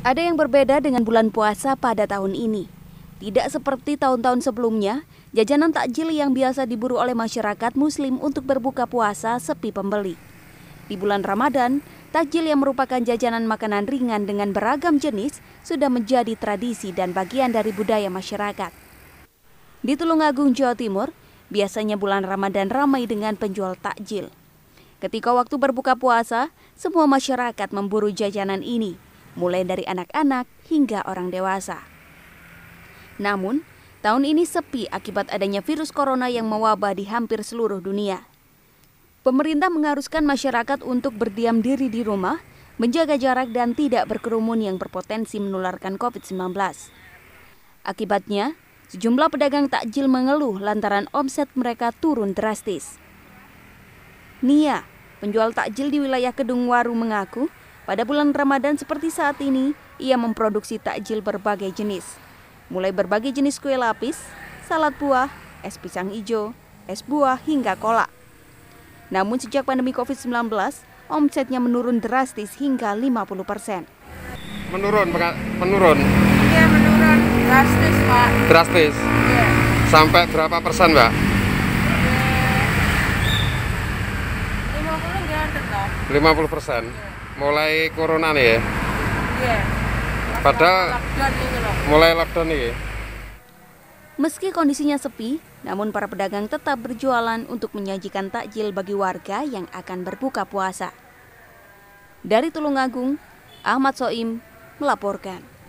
Ada yang berbeda dengan bulan puasa pada tahun ini. Tidak seperti tahun-tahun sebelumnya, jajanan takjil yang biasa diburu oleh masyarakat muslim untuk berbuka puasa sepi pembeli. Di bulan Ramadan, takjil yang merupakan jajanan makanan ringan dengan beragam jenis sudah menjadi tradisi dan bagian dari budaya masyarakat. Di Tulungagung, Jawa Timur, biasanya bulan Ramadan ramai dengan penjual takjil. Ketika waktu berbuka puasa, semua masyarakat memburu jajanan ini mulai dari anak-anak hingga orang dewasa. Namun, tahun ini sepi akibat adanya virus corona yang mewabah di hampir seluruh dunia. Pemerintah mengharuskan masyarakat untuk berdiam diri di rumah, menjaga jarak dan tidak berkerumun yang berpotensi menularkan COVID-19. Akibatnya, sejumlah pedagang takjil mengeluh lantaran omset mereka turun drastis. Nia, penjual takjil di wilayah Kedungwaru mengaku, pada bulan Ramadan seperti saat ini, ia memproduksi takjil berbagai jenis. Mulai berbagai jenis kue lapis, salad buah, es pisang hijau, es buah, hingga kolak. Namun sejak pandemi COVID-19, omsetnya menurun drastis hingga 50 persen. Menurun, menurun. Iya, menurun drastis, Pak. Drastis. Iya. Sampai berapa persen, Mbak? Eh, lima 50 persen. Iya mulai corona nih ya iya padahal mulai lockdown nih ya. Meski kondisinya sepi, namun para pedagang tetap berjualan untuk menyajikan takjil bagi warga yang akan berbuka puasa. Dari Tulungagung, Ahmad Soim melaporkan.